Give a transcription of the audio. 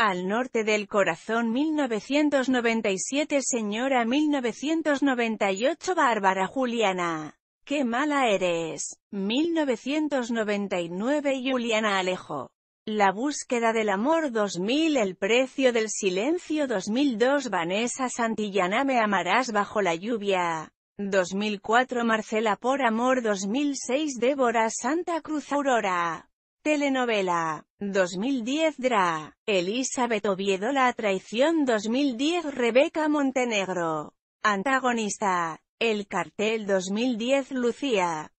Al norte del corazón 1997 Señora 1998 Bárbara Juliana. ¡Qué mala eres! 1999 Juliana Alejo. La búsqueda del amor 2000 El precio del silencio 2002 Vanessa Santillana Me amarás bajo la lluvia 2004 Marcela por amor 2006 Débora Santa Cruz Aurora Telenovela. 2010 Dra. Elizabeth Oviedo La traición 2010 Rebeca Montenegro. Antagonista. El cartel 2010 Lucía.